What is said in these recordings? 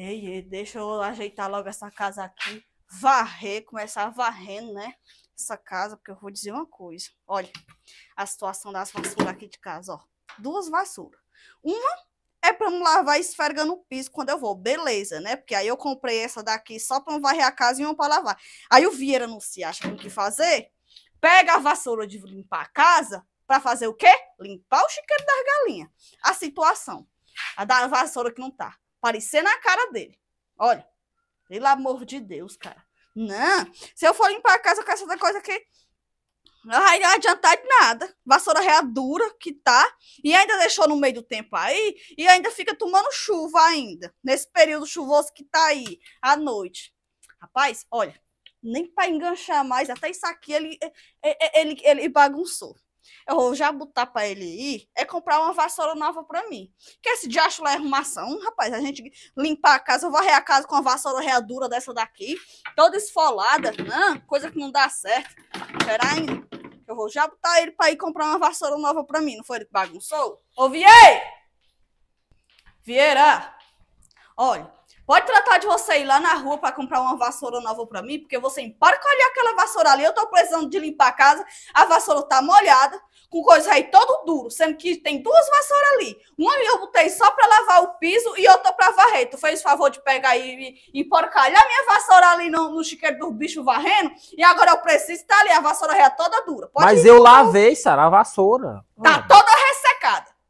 Ei, ei, deixa eu ajeitar logo essa casa aqui. Varrer, começar varrendo, né? Essa casa, porque eu vou dizer uma coisa. Olha, a situação das vassouras aqui de casa, ó. Duas vassouras. Uma é pra me lavar esfregando o piso quando eu vou. Beleza, né? Porque aí eu comprei essa daqui só pra varrer a casa e uma pra lavar. Aí o Vieira não se acha com o que fazer. Pega a vassoura de limpar a casa pra fazer o quê? Limpar o chiqueiro das galinhas. A situação. A da vassoura que não tá. Parecer na cara dele. Olha, pelo amor de Deus, cara. Não, se eu for limpar a casa com essa coisa que não vai adiantar de nada. Vassoura é dura que tá. E ainda deixou no meio do tempo aí. E ainda fica tomando chuva ainda. Nesse período chuvoso que tá aí. À noite. Rapaz, olha. Nem para enganchar mais. Até isso aqui ele, ele, ele, ele bagunçou eu vou já botar para ele ir, é comprar uma vassoura nova para mim. Que esse diacho lá é arrumação, rapaz. A gente limpar a casa, eu varrer a casa com uma vassoura readura dessa daqui, toda esfolada, né? coisa que não dá certo. Será aí, eu vou já botar ele para ir comprar uma vassoura nova para mim. Não foi ele que bagunçou? Ô, Vieira! Vieira! Olha, Pode tratar de você ir lá na rua para comprar uma vassoura nova para mim, porque você para com aquela vassoura ali. Eu estou precisando de limpar a casa, a vassoura está molhada, com coisa aí todo duro, sendo que tem duas vassouras ali. Uma eu botei só para lavar o piso e outra para varrer. Tu fez o favor de pegar e, e, e porcalhar minha vassoura ali no, no chiqueiro do bicho varrendo, e agora eu preciso estar tá ali, a vassoura já é toda dura. Pode Mas ir, eu lavei, Sara, a vassoura. Tá toda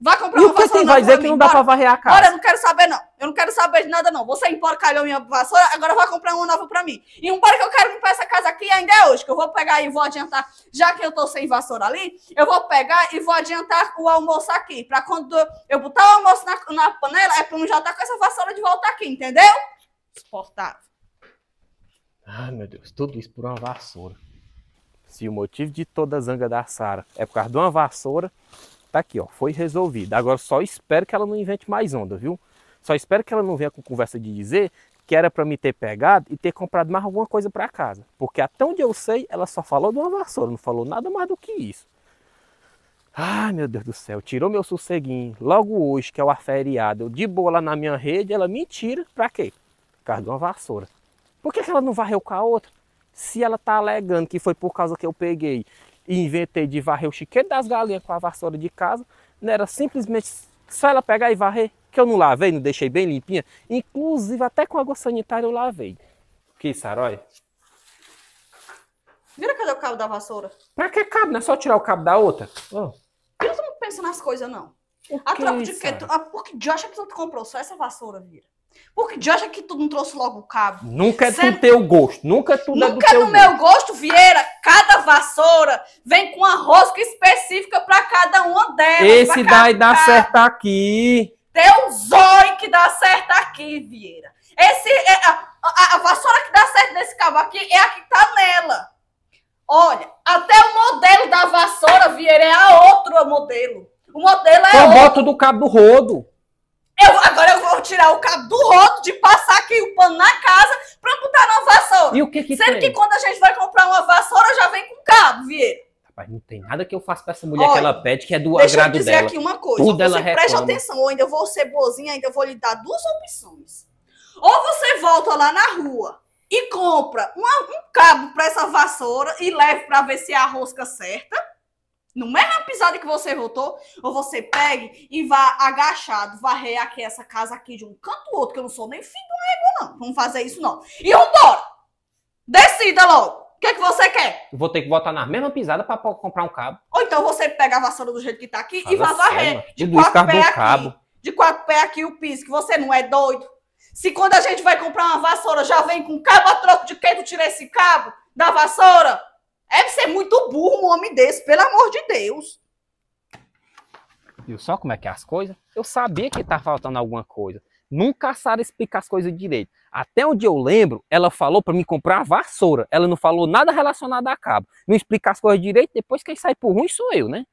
Vai comprar e uma vassoura. E o que vai dizer que não dá para varrer a casa? Olha, eu não quero saber, não. Eu não quero saber de nada, não. Você emporcalhou minha vassoura, agora vai comprar uma nova para mim. E embora que eu quero limpar essa casa aqui ainda é hoje, que eu vou pegar e vou adiantar, já que eu tô sem vassoura ali, eu vou pegar e vou adiantar o almoço aqui. Para quando eu botar o almoço na, na panela, é para eu já estar tá com essa vassoura de volta aqui, entendeu? Suportável. Ai, ah, meu Deus, tudo isso por uma vassoura. Se o motivo de toda a zanga da Sara é por causa de uma vassoura, Tá aqui, ó, foi resolvida. Agora só espero que ela não invente mais onda, viu? Só espero que ela não venha com conversa de dizer que era para me ter pegado e ter comprado mais alguma coisa para casa. Porque até onde eu sei, ela só falou de uma vassoura, não falou nada mais do que isso. Ah, meu Deus do céu, tirou meu sosseguinho. Logo hoje, que é o feriado, eu de boa lá na minha rede, ela me tira Pra quê? Por causa de uma vassoura. Por que ela não varreu com a outra? Se ela tá alegando que foi por causa que eu peguei e inventei de varrer o chiqueiro das galinhas com a vassoura de casa, não era simplesmente só ela pegar e varrer, que eu não lavei, não deixei bem limpinha, inclusive até com água sanitária eu lavei. Que sarói. Vira cadê o cabo da vassoura? Pra que cabo? Não é só tirar o cabo da outra? Oh. Eu não penso nas coisas, não. A troca de quê? Por que de acha que tu comprou só essa vassoura, Vira? Porque que hoje é que tu não trouxe logo o cabo. Nunca é Sempre... do teu gosto. Nunca é Nunca é do, meu gosto, Vieira. Cada vassoura vem com uma rosca específica para cada uma delas. Esse daí dá certo aqui. Teu zóio que dá certo aqui, Vieira. Esse, é, a, a, a, vassoura que dá certo nesse cabo aqui é a que tá nela. Olha, até o modelo da vassoura, Vieira, é a outro modelo. O modelo é. Eu outro. boto do cabo do rodo. Eu, agora eu vou tirar o cabo do roto de passar aqui o pano na casa pra botar numa vassoura. E o que que Sendo tem? que quando a gente vai comprar uma vassoura, já vem com cabo, Vieira. Rapaz, não tem nada que eu faça pra essa mulher Olha, que ela pede que é do agrado dela. Deixa eu dizer aqui uma coisa. Tudo ela reclama. Preste atenção, ou ainda eu vou ser boazinha, ainda eu vou lhe dar duas opções. Ou você volta lá na rua e compra uma, um cabo pra essa vassoura e leva pra ver se é a rosca certa no mesmo episódio que você voltou, ou você pegue e vá agachado, varrer aqui essa casa aqui de um canto ou outro, que eu não sou nem filho um ego, não. Vamos fazer isso, não. E vambora! Decida logo! O que, é que você quer? Vou ter que botar na mesma pisada para comprar um cabo. Ou então você pega a vassoura do jeito que tá aqui Faz e vá varrer. De quatro pés aqui. De quatro pés aqui o piso, que você não é doido. Se quando a gente vai comprar uma vassoura já vem com cabo a troco de quem tu tira esse cabo da vassoura? É ser muito burro um homem desse, pelo amor de Deus. Viu só como é que é as coisas? Eu sabia que tá faltando alguma coisa. Nunca a Sara explica as coisas direito. Até onde eu lembro, ela falou para me comprar a vassoura. Ela não falou nada relacionado a cabo. Não explica as coisas direito, depois quem sai por ruim sou eu, né?